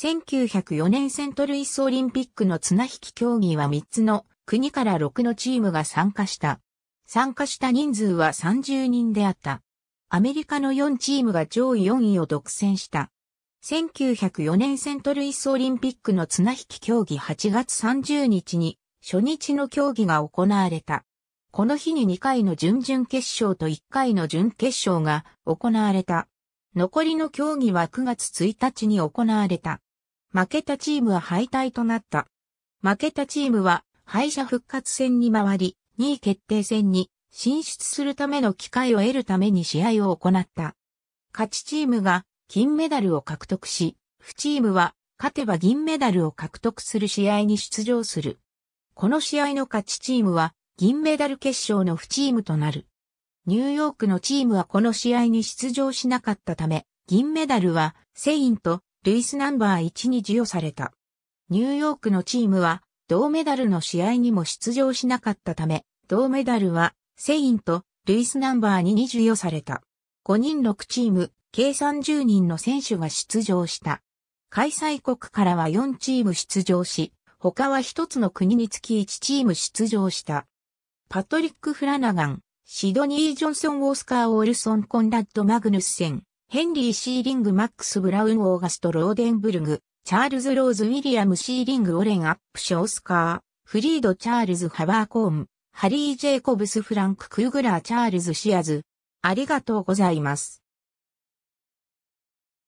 1904年セントルイスオリンピックの綱引き競技は3つの国から6のチームが参加した。参加した人数は30人であった。アメリカの4チームが上位4位を独占した。1904年セントルイスオリンピックの綱引き競技8月30日に初日の競技が行われた。この日に2回の準々決勝と1回の準決勝が行われた。残りの競技は9月1日に行われた。負けたチームは敗退となった。負けたチームは敗者復活戦に回り、2位決定戦に進出するための機会を得るために試合を行った。勝ちチームが金メダルを獲得し、負チームは勝てば銀メダルを獲得する試合に出場する。この試合の勝ちチームは銀メダル決勝の負チームとなる。ニューヨークのチームはこの試合に出場しなかったため、銀メダルはセインとルイスナンバー1に授与された。ニューヨークのチームは、銅メダルの試合にも出場しなかったため、銅メダルは、セインとルイスナンバー2に授与された。5人6チーム、計30人の選手が出場した。開催国からは4チーム出場し、他は1つの国につき1チーム出場した。パトリック・フラナガン、シドニー・ジョンソン・オスカー・オールソン・コンラッド・マグヌスセン、ヘンリー・シーリング・マックス・ブラウン・オーガスト・ローデンブルグ、チャールズ・ローズ・ウィリアム・シーリング・オレン・アップ・ショースカー、フリード・チャールズ・ハワー・コーン、ハリー・ジェイコブス・フランク・クーグラー・チャールズ・シアズ。ありがとうございます。